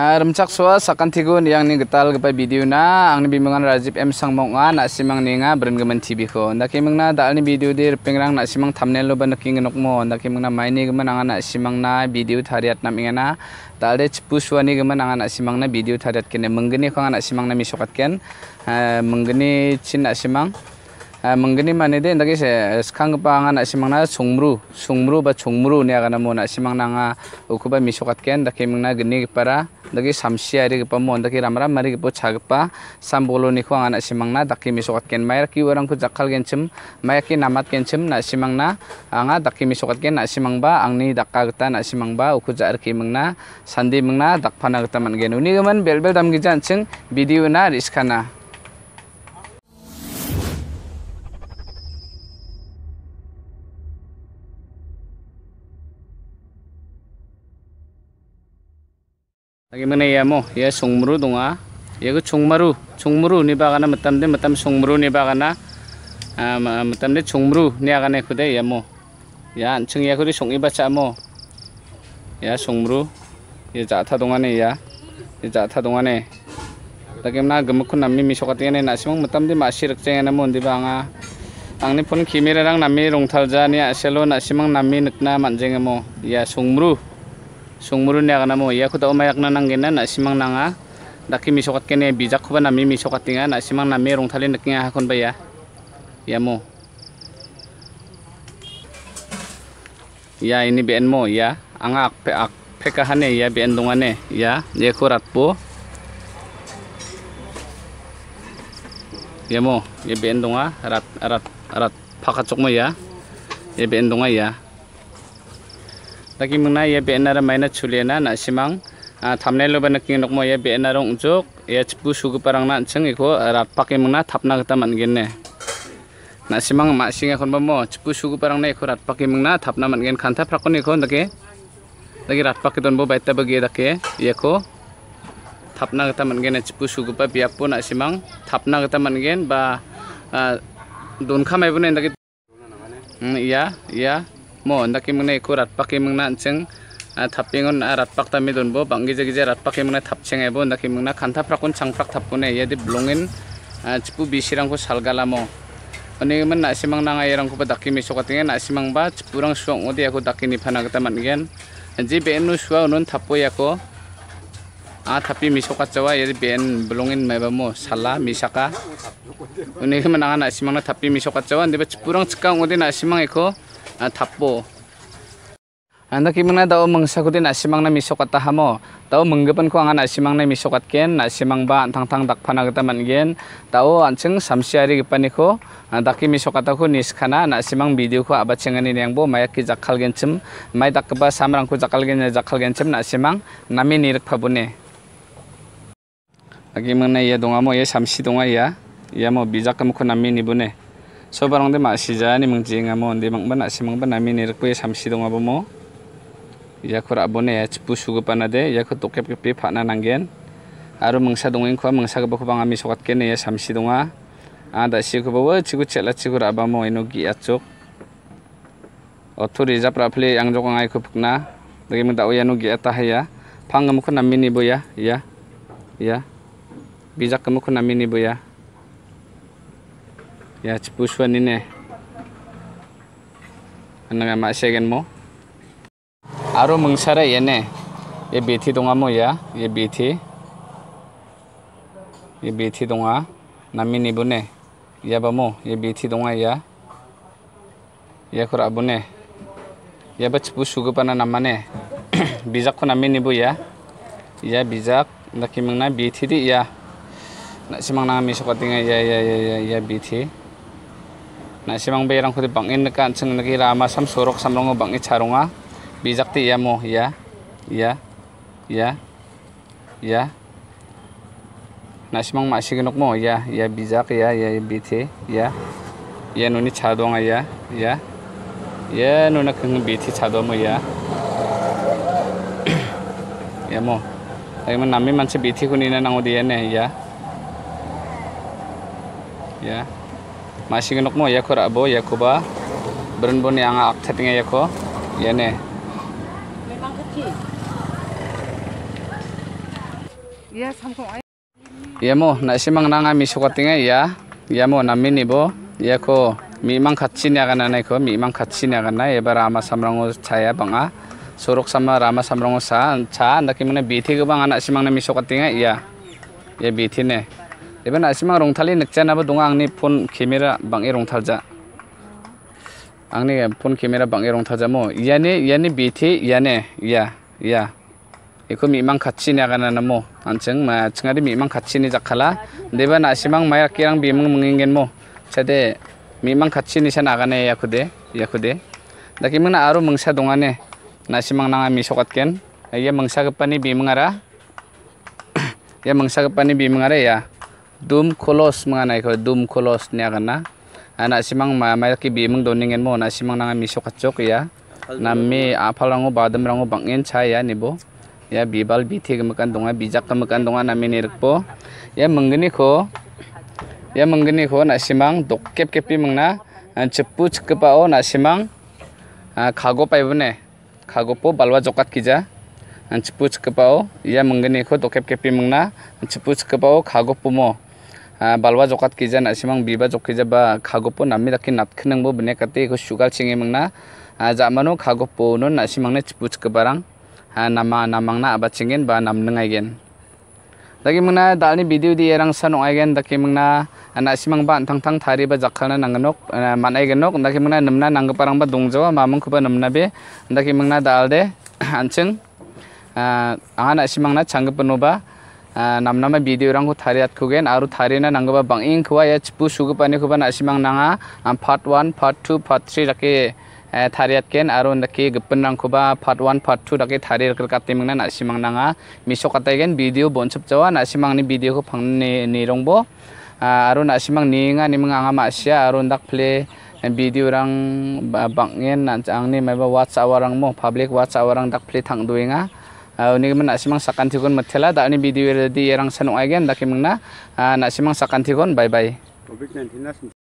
remcak suwa sakan tigun yang ni getal gepa video na ang ni bimbingan Rajib M sang monga na simang ninga beren gemen tibi ko nda kimeng na dal ni video dir pengrang na simang thumbnail lo ban king nok mo nda kimeng na mai ni gemen ang na simang na video tariat na minga dal de suwa ni gemen ang na simang na video tariat kene menggeni kong ang na simang na mi sokat ken eh, menggeni cin na simang Ah, menggeni mane de ndagi se eh, skang pa nga na simang na sungmru sungru ba sungru ne aga na mo na simang na nga ukuba misokat ken ndaki ming na geni para ndagi samsia ari pa mo ndagi ramra mari po chagpa sambolo ni ko nga na simang na daki misokat ken mayar ki warang ku jakkal gen chim mayak ki namat ken chim na simang na anga ah, daki misukat ken na simang ba angni dakka gta na simang ba uku jar ki sandi mengna, na dakpa na gta man gen uni gaman bel bel dam gi video na riskana Nagimana iya mo, iya sungmuru dunga, iya ko sungmaru, sungmuru ni baga na matamde matam sungmuru ni baga na matamde sungmuru ni aga na kuda iya mo, iya anchung iya kuda sungi baca mo, iya sungmuru, iya jata dunga ne iya, iya jata dunga ne, nagimana gemakun nami misokati iya ne nasimang matamde masirak cengen na mo di baga angni pun kimira rang nami rongtalja ni aselo nasimang nami nukna manjeng mo, iya sungmuru. sungmurun ya kanamu ya ya kuda umayak na nanggena na simang nanga daki sokat kene bijak kuba nami misokat tinga na simang nami rong tali nakinga hakon ba ya ya mo ya ini BN mo ya angak pe ak pekahane ya BN dongane ya ya kurat po ya mo ya BN donga rat rat rat pakacok mo ya ya BN donga ya t a k i mengna ia BNR e maina c u l e n a na simang thamnel l o b e naking nokmo ia BNR e ong u j u k ia chipu sugu parang na c e n g iko ratpak mengna thapna kata mangen ne. Na simang ma singa kon bamo chipu sugu parang na iko ratpak mengna thapna mangen k a n t a prakon iko ndake. l a k i ratpak don bo baita bagi dake ia ko thapna kata mangen ne c i p u sugu pa biapo na simang thapna kata mangen ba don k a m a i bune ndake. i Ya, i ya. mo ndaki mengne iku rat paki mengna cheng a ah, ah, rat pak tami don bo bang gize gize rat paki mengna thap cheng ebo ndaki mengna kanta prakun changprak thap kone ye di blongin ah, chipu bisirang ko salgala mo oni men na simang nanga yerang ko daki mi sokatinga na simang ba rang suang odi aku daki ni phana gata gen ji ben nu suwa nun thapo yako a tapi mi sokatchawa ye ben blongin mai ba mo sala mi saka oni men nanga na simang na tapi mi cewa ndi ba rang cekang odi na simang eko tapo anda kimana dao mengsakutin asimang na misokat tahamo tahu menggepan ko angan asimang na misokat ken asimang ba antang tang dak panagata mangen dao anceng samsiari gepani ko daki misokat ko niskana na asimang video ko abat ini yang bo mayak ki jakal gencem may dak ba samrang ko jakal gen jakal gencem na asimang nami nirik pabune lagi mengna ia dongamo ia samsi donga ya. Iya mau bijak kamu ko nami ni so barang de masih si ni mang jinga mo de mang bana si mang bana mi nir si dong abomo ya ko ra bone ya cepu sugu pana de ya ko tokep ke pe phana nangen aru mang sa dong eng mang sa bang ami sokat ke ya sam si a ada ah, si ko bawa chigu cek chigu ra ba mo eno gi achok otori japra phle yang jokong ai ko na de mang da o ya no gi ata ya panggam ko namini bo ya ya ya bijak kamu ko namini bo ya ya cepusuan ini anak amak segen kan, mo aro mengsara ya ne ya beti donga ya ya beti ya beti donga nami ni bune ya bamo ya beti donga ya ya kura bune ya ba cepusu ke pana nama ne bijak ku nami ni bu ya ya bijak nak kimengna beti di ya nak simang nami sokotinga ya ya ya ya ya beti na simang bayrang ko bang in kan sing nakirama sam surok sam rongo bang icharunga bijak ti ya mo ya ya ya ya na simang masiginok mo ya ya bijak ya ya, ya bite, ya ya nuni chadonga ya ya ya nuna kang bite chado mo ya ya mo ay man nami man si bite ko nina nang diyan ya ya masih ngenok mo yako bo ya kuba ya beren bon yang ak ya yako ya ne memang kecil ya sampo ay ya mo na simang nanga mi tinga ya ya mo na mini bo yako memang kecil ya kan mi memang kecil ya kan na ebar ama samrango caya banga suruk sama rama samrango sa cha ndaki mana bithi go bang anak simang na mi tinga ya ya bithi ne Eben asimang rongtali nekja naba dong angni pun kamera bang e rongtalja. Angni pun kamera bang e rongtalja mo. Yane yane bete yane ya ya. Eko mimang kachi ne agana namo. Anceng ma cengari mimang kachi ne jakala. Deben asimang maya kirang bimang mengingen mo. Cade mimang kachi ne sana agane ya kude ya kude. Daki mengna aru mengsa dongane. asimang nanga sokat ken. Ayya mengsa kepani bimang ara. Ya mengsa kepani bimang ara ya dum kolos mengenai ko dum kolos ni na, anak simang ma mai ki bi mung doningin mo anak simang nanga miso kacok ya nami apalango badam rango bangin chaya ni bo ya bibal bithi kemakan donga ya, bijak kemakan donga ya, nami nirik po ya menggeni ko ya menggeni ko si simang dok kep kepi mengna ah, cepu cekepa o anak simang ah, kago paibune kago po balwa jokat kija ah, cepu kepao, ya menggeni ko dokep kepi mengna cepu kepao kago pumo Ah, balwa jokat kija na simang biba jok kija ba khagopo nami daki nat khenang bo bne kate ko sugal singe mangna zamanu ah, khagopo nun na simang na chipuch ke barang ah, nama na aba cingin, ba nam nengai gen daki dal ni video di erang sanu aigen, gen daki mangna na simang ba antang tang tari ba jakhana nangnok mana gen nok daki mangna namna nang parang ba dong jawa mang kuba khuba na be daki na dal de ancheng anga na simang na canggup penuh ba namnama bidiorangko thariatkugen aru tharina nanggoba bangin khwa ya chipu sugupanikoba asimang nanga am part one, part two, part three laki eh, thariat thariatken aru ndaki ba part one, part two 2 rake tharir katimingna asimang nanga miso kataigen video bonchap jawa ni video ko phangne nirongbo aru nasimang ninga nimang ma asia aru ndak play eh, video rang bangin ni meba watch awarang mo public whatsapp orang ndak play thangduinga oni ah, men nak simang sakan tikon tak ta ani video di erang sanu agen dakim na ah, nak simang sakan tikon bye bye